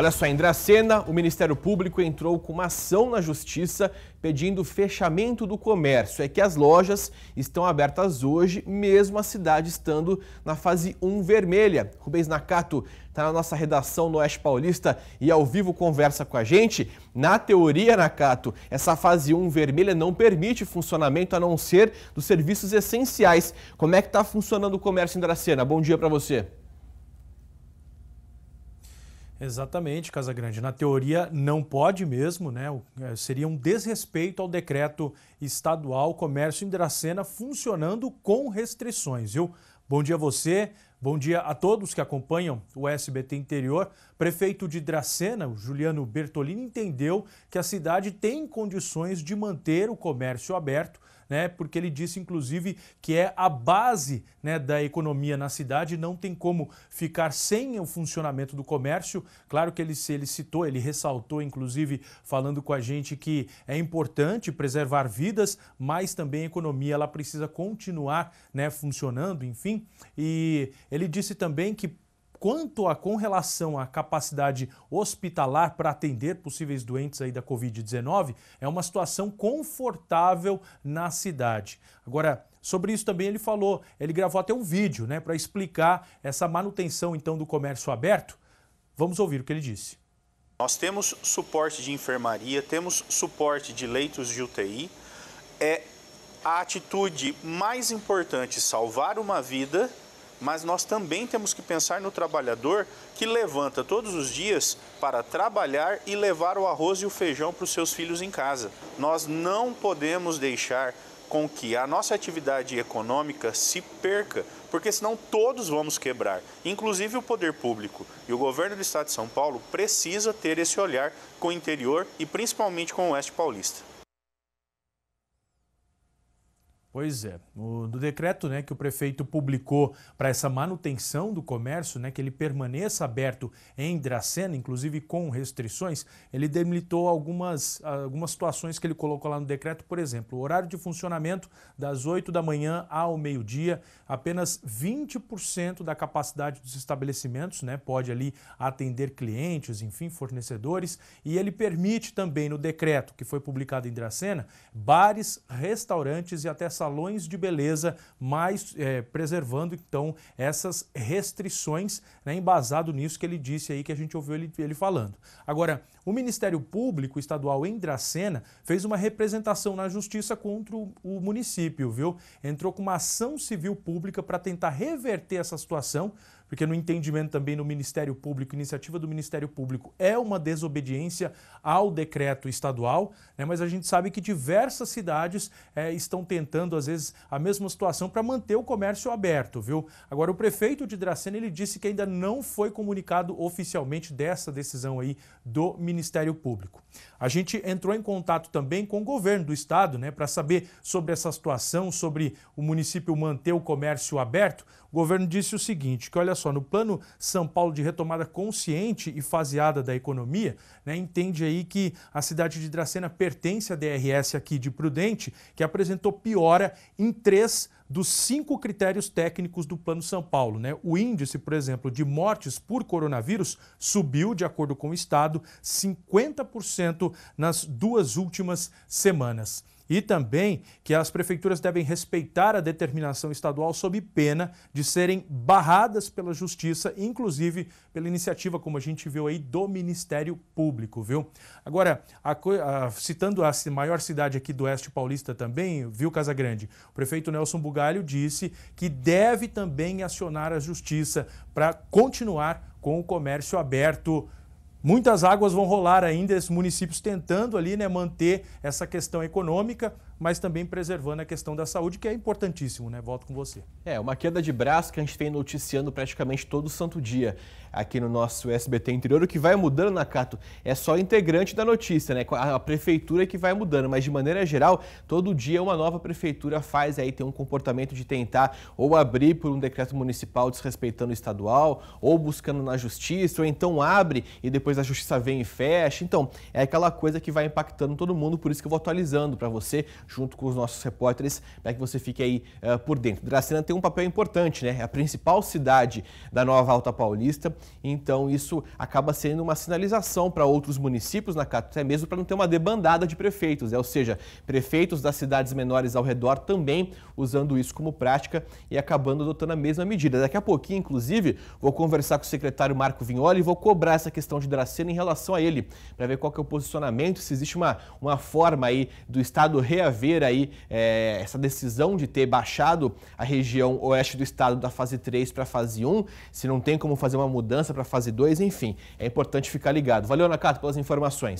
Olha só, em Dracena, o Ministério Público entrou com uma ação na Justiça pedindo fechamento do comércio. É que as lojas estão abertas hoje, mesmo a cidade estando na fase 1 vermelha. Rubens Nakato está na nossa redação no Oeste Paulista e ao vivo conversa com a gente. Na teoria, Nakato, essa fase 1 vermelha não permite funcionamento a não ser dos serviços essenciais. Como é que está funcionando o comércio em Dracena? Bom dia para você. Exatamente, Casa Grande. Na teoria, não pode mesmo, né? É, seria um desrespeito ao decreto estadual Comércio em Dracena funcionando com restrições, viu? Bom dia a você, bom dia a todos que acompanham o SBT Interior. Prefeito de Dracena, Juliano Bertolini, entendeu que a cidade tem condições de manter o comércio aberto né, porque ele disse, inclusive, que é a base né, da economia na cidade, não tem como ficar sem o funcionamento do comércio. Claro que ele, ele citou, ele ressaltou, inclusive, falando com a gente que é importante preservar vidas, mas também a economia ela precisa continuar né, funcionando, enfim. E ele disse também que Quanto a com relação à capacidade hospitalar para atender possíveis doentes aí da Covid-19, é uma situação confortável na cidade. Agora, sobre isso também ele falou, ele gravou até um vídeo né, para explicar essa manutenção então do comércio aberto. Vamos ouvir o que ele disse. Nós temos suporte de enfermaria, temos suporte de leitos de UTI. É a atitude mais importante salvar uma vida mas nós também temos que pensar no trabalhador que levanta todos os dias para trabalhar e levar o arroz e o feijão para os seus filhos em casa. Nós não podemos deixar com que a nossa atividade econômica se perca, porque senão todos vamos quebrar, inclusive o poder público. E o governo do estado de São Paulo precisa ter esse olhar com o interior e principalmente com o oeste paulista. Pois é, no, no, decreto né, que o prefeito publicou para essa manutenção do comércio, né, que ele permaneça aberto em Dracena, inclusive com restrições, ele delimitou algumas, algumas situações que ele colocou lá no decreto, por exemplo, o horário de funcionamento das 8 da manhã ao meio-dia, apenas 20% da capacidade dos estabelecimentos né, pode ali atender clientes, enfim, fornecedores, e ele permite também no decreto que foi publicado em Dracena, bares, restaurantes e até salões de beleza, mas é, eh, preservando então essas restrições, né, embasado nisso que ele disse aí, que a gente ouviu ele, ele falando. Agora, o Ministério Público Estadual em Dracena fez uma representação na justiça contra o, o município, viu? Entrou com uma ação civil pública para tentar reverter essa situação, porque no entendimento também no Ministério Público, iniciativa do Ministério Público é uma desobediência ao decreto estadual, né? mas a gente sabe que diversas cidades é, estão tentando, às vezes, a mesma situação para manter o comércio aberto, viu? Agora, o prefeito de Dracena, ele disse que ainda não foi comunicado oficialmente dessa decisão aí do Ministério Público. A gente entrou em contato também com o governo do estado, né, para saber sobre essa situação, sobre o município manter o comércio aberto. O governo disse o seguinte, que olha só, no plano São Paulo de retomada consciente e faseada da economia, né, entende aí que a cidade de Dracena pertence à DRS aqui de Prudente, que apresentou piora em três dos cinco critérios técnicos do Plano São Paulo. Né? O índice, por exemplo, de mortes por coronavírus subiu, de acordo com o Estado, 50% nas duas últimas semanas e também que as prefeituras devem respeitar a determinação estadual sob pena de serem barradas pela justiça, inclusive pela iniciativa, como a gente viu aí, do Ministério Público, viu? Agora, a, a, citando a maior cidade aqui do Oeste Paulista também, viu, Casagrande? O prefeito Nelson Bugalho disse que deve também acionar a justiça para continuar com o comércio aberto Muitas águas vão rolar ainda, esses municípios tentando ali né, manter essa questão econômica, mas também preservando a questão da saúde, que é importantíssimo, né? Volto com você. É, uma queda de braço que a gente vem noticiando praticamente todo santo dia aqui no nosso SBT interior. O que vai mudando, Cato é só integrante da notícia, né? A prefeitura que vai mudando, mas de maneira geral, todo dia uma nova prefeitura faz aí, tem um comportamento de tentar ou abrir por um decreto municipal desrespeitando o estadual, ou buscando na justiça, ou então abre e depois depois a justiça vem e fecha. Então, é aquela coisa que vai impactando todo mundo, por isso que eu vou atualizando para você, junto com os nossos repórteres, para que você fique aí uh, por dentro. Dracena tem um papel importante, né? É a principal cidade da Nova Alta Paulista, então isso acaba sendo uma sinalização para outros municípios na capital até mesmo para não ter uma debandada de prefeitos, né? ou seja, prefeitos das cidades menores ao redor também usando isso como prática e acabando adotando a mesma medida. Daqui a pouquinho, inclusive, vou conversar com o secretário Marco Vignoli e vou cobrar essa questão de Dracena em relação a ele, para ver qual que é o posicionamento, se existe uma, uma forma aí do Estado reaver aí é, essa decisão de ter baixado a região oeste do Estado da fase 3 para a fase 1, se não tem como fazer uma mudança para a fase 2, enfim, é importante ficar ligado. Valeu, Nakato, pelas informações.